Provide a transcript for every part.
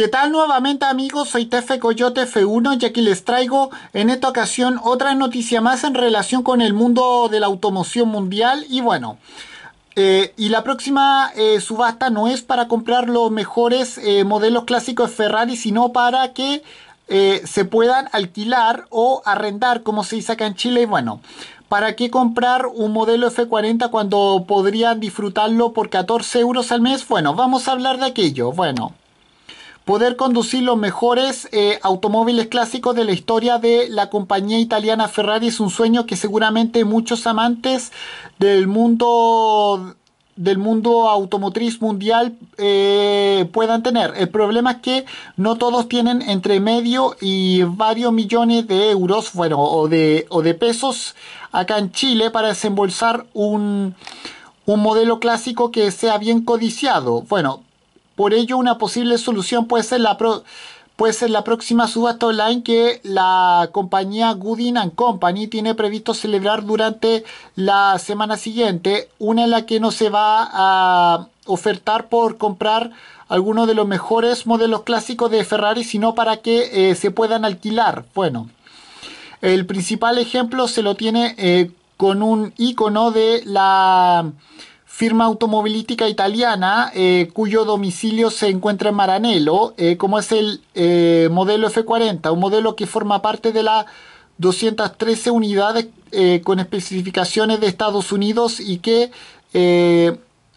¿Qué tal nuevamente amigos? Soy Tefe Coyote F1 y aquí les traigo en esta ocasión otra noticia más en relación con el mundo de la automoción mundial y bueno... Eh, y la próxima eh, subasta no es para comprar los mejores eh, modelos clásicos de Ferrari, sino para que se puedan alquilar o arrendar, como se dice acá en Chile. Y bueno, ¿para qué comprar un modelo F40 cuando podrían disfrutarlo por 14 euros al mes? Bueno, vamos a hablar de aquello. Bueno poder conducir los mejores eh, automóviles clásicos de la historia de la compañía italiana Ferrari es un sueño que seguramente muchos amantes del mundo del mundo automotriz mundial eh, puedan tener. El problema es que no todos tienen entre medio y varios millones de euros, o de, de pesos acá en Chile para desembolsar un, un modelo clásico que sea bien codiciado. Bueno, por ello, una posible solución puede ser la, próxima subasta online que la compañía Goodin Company tiene previsto celebrar durante la semana siguiente, una en la que no se va a ofertar por comprar algunos de los mejores modelos clásicos de Ferrari, sino para que eh, se puedan alquilar. Bueno, el principal ejemplo se lo tiene eh, con un icono de la firma automovilística italiana eh, cuyo domicilio se encuentra en Maranello, eh, como es el eh, modelo F40, un modelo que forma parte de las 213 unidades con especificaciones de Estados Unidos y que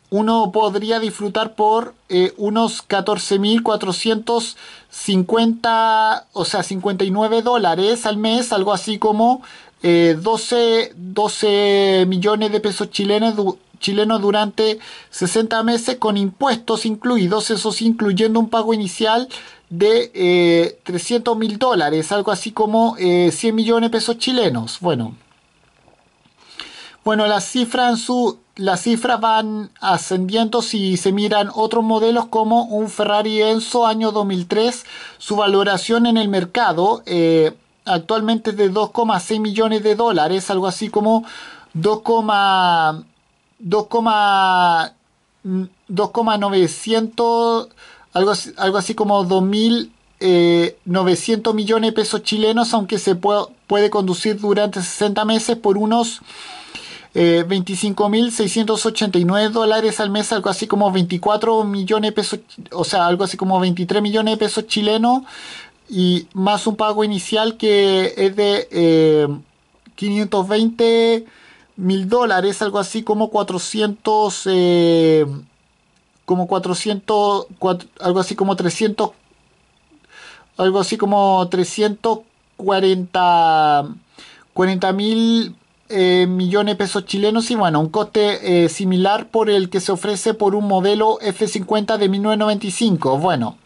uno podría disfrutar por unos 14.450, o sea, 59 dólares al mes, algo así como 12, 12 millones de pesos chilenos, chileno durante 60 meses con impuestos incluidos, eso sí, incluyendo un pago inicial de 300 eh, mil dólares, algo así como 100 eh, millones de pesos chilenos. Bueno, bueno las, cifras su, las cifras van ascendiendo si se miran otros modelos como un Ferrari Enzo año 2003, su valoración en el mercado eh, actualmente es de 2,6 millones de dólares, algo así como 2,6 2,900, mm, algo, algo así como 2.900 eh, millones de pesos chilenos, aunque se puede, conducir durante 60 meses por unos 25.689 eh, dólares al mes, algo así como 24 millones de pesos, o sea, algo así como 23 millones de pesos chilenos y más un pago inicial que es de eh, 520 mil dólares, algo así como 400, eh, como 400, algo así como 300, algo así como 340 40 mil eh, millones de pesos chilenos y bueno, un coste eh, similar por el que se ofrece por un modelo F50 de 1995. Bueno.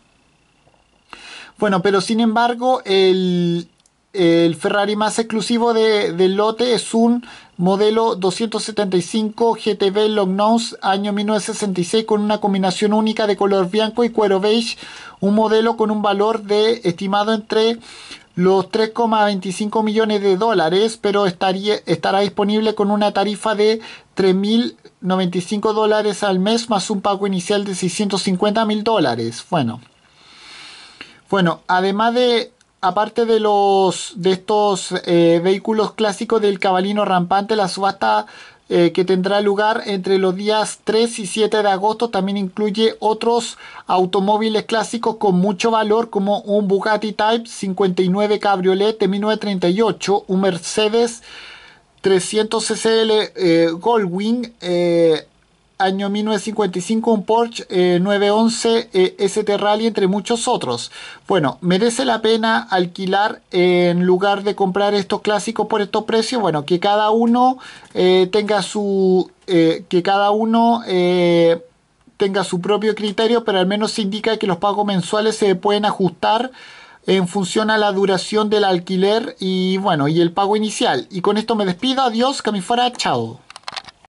Bueno, pero sin embargo, el, el Ferrari más exclusivo de, del lote es un modelo 275 GTB Nose año 1966 con una combinación única de color blanco y cuero beige, un modelo con un valor de estimado entre los 3,25 millones de dólares, pero estaría, estará disponible con una tarifa de 3.095 dólares al mes más un pago inicial de 650 mil dólares. Bueno. Bueno, además de aparte de los de estos eh, vehículos clásicos del cabalino rampante, la subasta eh, que tendrá lugar entre los días 3 y 7 de agosto también incluye otros automóviles clásicos con mucho valor como un Bugatti Type 59 Cabriolet de 1938, un Mercedes 300 SL eh, Goldwing año 1955 un Porsche 911 eh, eh, ST Rally entre muchos otros. Bueno, ¿merece la pena alquilar en lugar de comprar estos clásicos por estos precios? Bueno, que cada uno eh, tenga su... que cada uno tenga su propio criterio, pero al menos se indica que los pagos mensuales se pueden ajustar en función a la duración del alquiler y bueno, y el pago inicial. Y con esto me despido, adiós, que me fuera, chao.